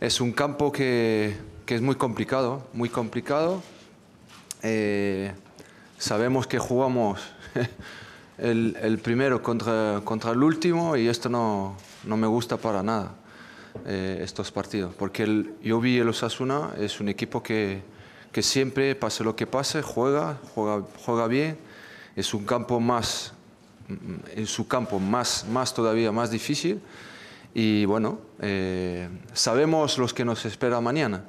Es un campo que, que es muy complicado, muy complicado. Eh, sabemos que jugamos el, el, primero contra, contra el último y esto no, no me gusta para nada, eh, estos partidos. Porque el, yo vi el Osasuna, es un equipo que, que siempre, pase lo que pase, juega, juega, juega bien. Es un campo más, en su campo más, más todavía más difícil y bueno, eh, sabemos los que nos espera mañana.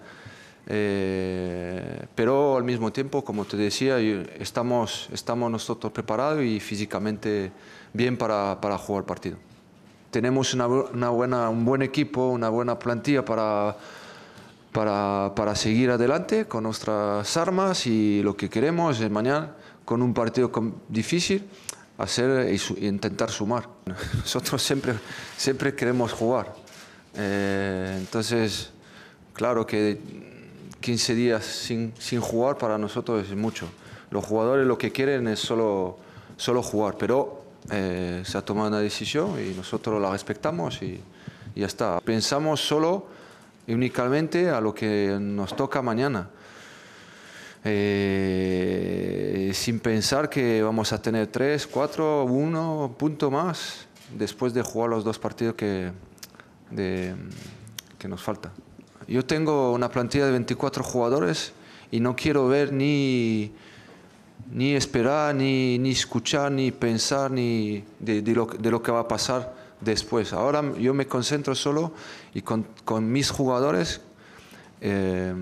Eh, pero al mismo tiempo, como te decía, estamos, estamos nosotros preparados y físicamente bien para, para jugar partido. Tenemos buena, un buen equipo, una buena plantilla para, para, para, seguir adelante con nuestras armas y lo que queremos es mañana con un partido difícil, hacer y intentar sumar. Nosotros siempre, siempre queremos jugar. Eh, entonces, claro que 15 días sin, sin, jugar para nosotros es mucho. Los jugadores lo que quieren es solo, solo jugar, pero eh, se ha tomado una decisión y nosotros la respetamos y, ya está. Pensamos solo y únicamente a lo que nos toca mañana. Eh, sin pensar que vamos a tener tres, cuatro, uno punto más después de jugar los dos partidos que, que nos falta. Yo tengo una plantilla de 24 jugadores y no quiero ver ni, ni esperar, ni, escuchar, ni pensar ni de, lo, de lo que va a pasar después. Ahora yo me concentro solo y con, con mis jugadores eh,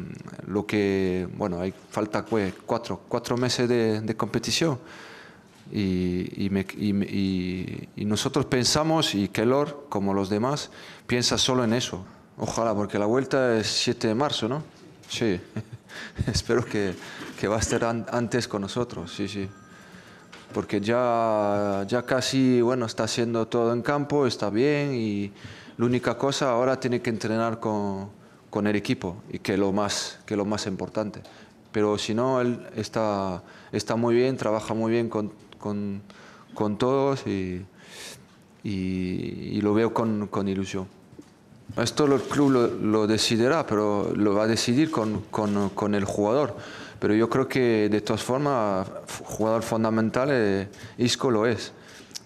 lo que, bueno, hay, falta pues, cuatro, meses de, competición. Y, y, nosotros pensamos, y Kelor, como los demás, piensa solo en eso. Ojalá, porque la vuelta es 7 de marzo, ¿no? Sí. Espero que, que, va a estar antes con nosotros, sí, sí. Porque ya, ya casi, bueno, está haciendo todo en campo, está bien y la única cosa ahora tiene que entrenar con, con el equipo, y que lo más, que lo más importante. Pero si no, él está, está muy bien, trabaja muy bien con, con, todos y, y, lo veo con, con ilusión. Esto el club lo, lo, decidirá, pero lo va a decidir con, con, con, el jugador. Pero yo creo que de todas formas, jugador fundamental, eh, Isco lo es.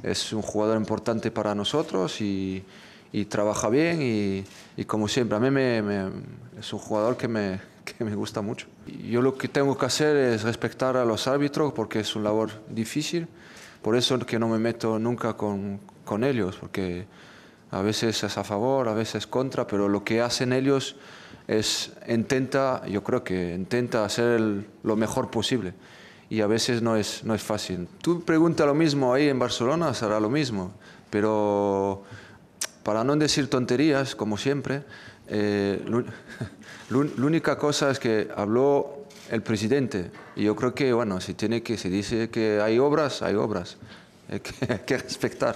Es un jugador importante para nosotros y, y trabaja bien y, y, como siempre, a mí me, es un jugador que me, que me gusta mucho. Yo lo que tengo que hacer es respetar a los árbitros porque es una labor difícil, por eso es que no me meto nunca con, con ellos, porque a veces es a favor, a veces contra, pero lo que hacen ellos es intenta, yo creo que intenta hacer lo mejor posible y a veces no es, no es fácil. Tú pregunta lo mismo ahí en Barcelona, será lo mismo, pero para no decir tonterías, como siempre, eh, la única cosa es que habló el presidente. Y yo creo que, bueno, si tiene que, se dice que hay obras, hay obras. hay que respetar.